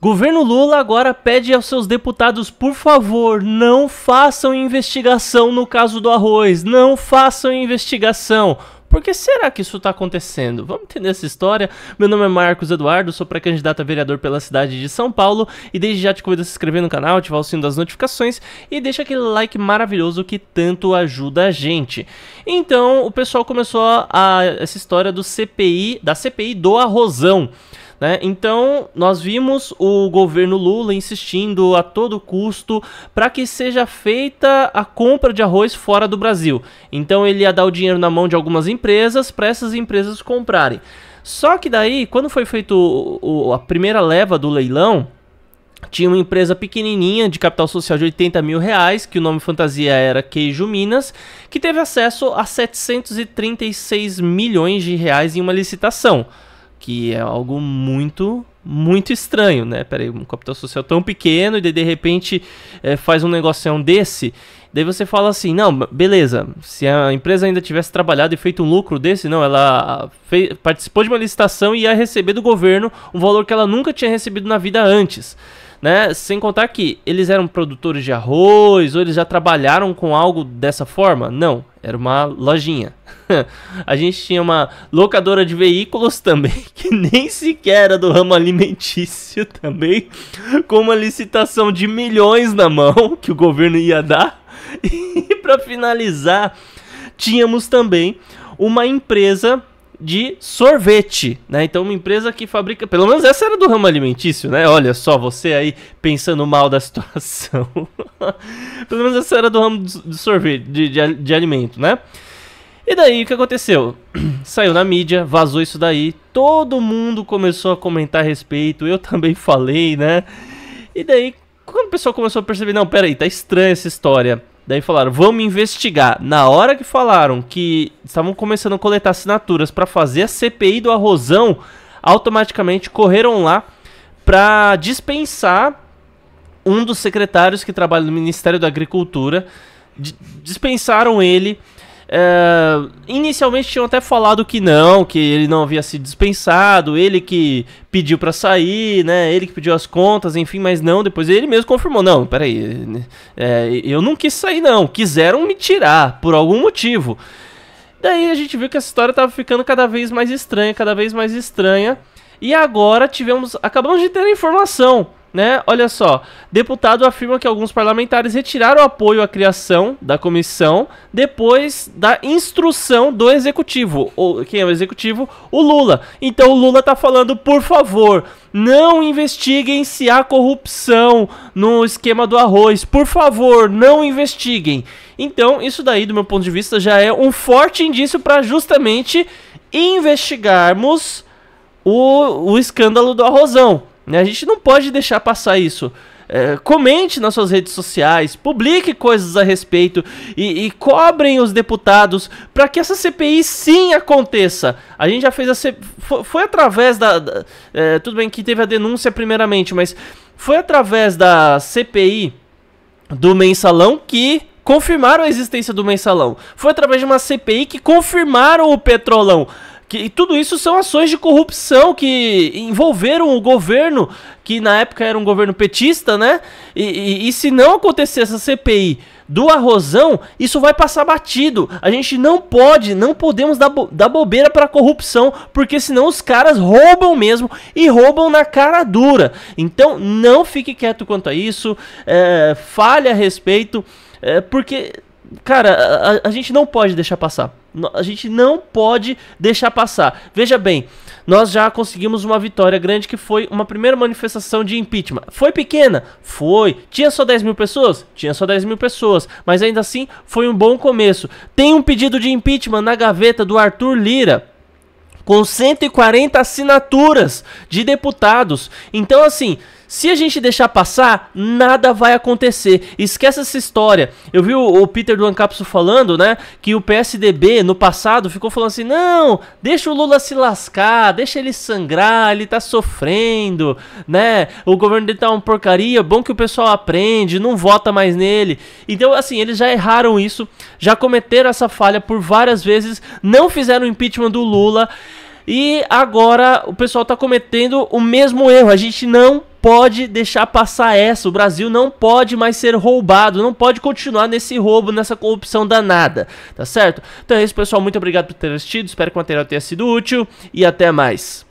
Governo Lula agora pede aos seus deputados, por favor, não façam investigação no caso do arroz, não façam investigação. Por que será que isso está acontecendo? Vamos entender essa história. Meu nome é Marcos Eduardo, sou pré-candidato a vereador pela cidade de São Paulo e desde já te convido a se inscrever no canal, ativar o sino das notificações e deixa aquele like maravilhoso que tanto ajuda a gente. Então, o pessoal começou a, a essa história do CPI, da CPI do Arrozão. Né? Então, nós vimos o governo Lula insistindo a todo custo para que seja feita a compra de arroz fora do Brasil. Então, ele ia dar o dinheiro na mão de algumas empresas para essas empresas comprarem. Só que daí, quando foi feito o, o, a primeira leva do leilão, tinha uma empresa pequenininha de capital social de 80 mil reais, que o nome fantasia era Queijo Minas, que teve acesso a 736 milhões de reais em uma licitação. Que é algo muito, muito estranho, né? Peraí, um capital social tão pequeno e de, de repente é, faz um negocião desse. Daí você fala assim, não, beleza, se a empresa ainda tivesse trabalhado e feito um lucro desse, não, ela ah, fez, participou de uma licitação e ia receber do governo um valor que ela nunca tinha recebido na vida antes. Né? Sem contar que eles eram produtores de arroz, ou eles já trabalharam com algo dessa forma? Não. Era uma lojinha. a gente tinha uma locadora de veículos também, que nem sequer era do ramo alimentício também, com uma licitação de milhões na mão que o governo ia dar. E para finalizar, tínhamos também uma empresa de sorvete, né? Então uma empresa que fabrica, pelo menos essa era do ramo alimentício, né? Olha só, você aí pensando mal da situação. pelo menos essa era do ramo de sorvete, de, de, de alimento, né? E daí o que aconteceu? Saiu na mídia, vazou isso daí, todo mundo começou a comentar a respeito, eu também falei, né? E daí quando o pessoal começou a perceber, não, peraí, tá estranha essa história. Daí falaram, vamos investigar. Na hora que falaram que estavam começando a coletar assinaturas para fazer a CPI do Arrozão, automaticamente correram lá para dispensar um dos secretários que trabalha no Ministério da Agricultura. Dispensaram ele é, inicialmente tinham até falado que não, que ele não havia sido dispensado, ele que pediu para sair, né? Ele que pediu as contas, enfim, mas não. Depois ele mesmo confirmou: não, peraí, é, eu não quis sair, não. Quiseram me tirar por algum motivo. Daí a gente viu que essa história tava ficando cada vez mais estranha, cada vez mais estranha. E agora tivemos, acabamos de ter a informação né? Olha só, deputado afirma que alguns parlamentares retiraram apoio à criação da comissão depois da instrução do executivo. quem é o executivo? O Lula. Então o Lula tá falando, por favor, não investiguem se há corrupção no esquema do arroz. Por favor, não investiguem. Então, isso daí, do meu ponto de vista, já é um forte indício para justamente investigarmos o, o escândalo do arrozão. Né? A gente não pode deixar passar isso. É, comente nas suas redes sociais, publique coisas a respeito e, e cobrem os deputados para que essa CPI sim aconteça. A gente já fez a CPI foi, foi através da, da é, tudo bem que teve a denúncia primeiramente, mas foi através da CPI do mensalão que confirmaram a existência do mensalão. Foi através de uma CPI que confirmaram o petrolão. Que, e tudo isso são ações de corrupção que envolveram o governo, que na época era um governo petista, né? E, e, e se não acontecer essa CPI do arrozão, isso vai passar batido. A gente não pode, não podemos dar, bo dar bobeira para corrupção, porque senão os caras roubam mesmo e roubam na cara dura. Então não fique quieto quanto a isso, é, fale a respeito, é, porque Cara, a, a, gente não pode deixar passar. A gente não pode deixar passar. Veja bem, nós já conseguimos uma vitória grande que foi uma primeira manifestação de impeachment. Foi pequena? Foi. Tinha só 10 mil pessoas? Tinha só 10 mil pessoas. Mas ainda assim, foi um bom começo. Tem um pedido de impeachment na gaveta do Arthur Lira com 140 assinaturas de deputados. Então, assim. Se a gente deixar passar, nada vai acontecer. Esquece essa história. Eu vi o, o Peter do Ancapso falando, né, que o PSDB no passado ficou falando assim: "Não, deixa o Lula se lascar, deixa ele sangrar, ele tá sofrendo, né? O governo dele tá uma porcaria, bom que o pessoal aprende, não vota mais nele". Então, assim, eles já erraram isso, já cometeram essa falha por várias vezes, não fizeram impeachment do Lula. E agora o pessoal está cometendo o mesmo erro. A gente não pode deixar passar essa. O Brasil não pode mais ser roubado, não pode continuar nesse roubo, nessa corrupção danada, tá certo? Então é isso, pessoal. Muito obrigado por ter assistido. Espero que o material tenha sido útil e até mais.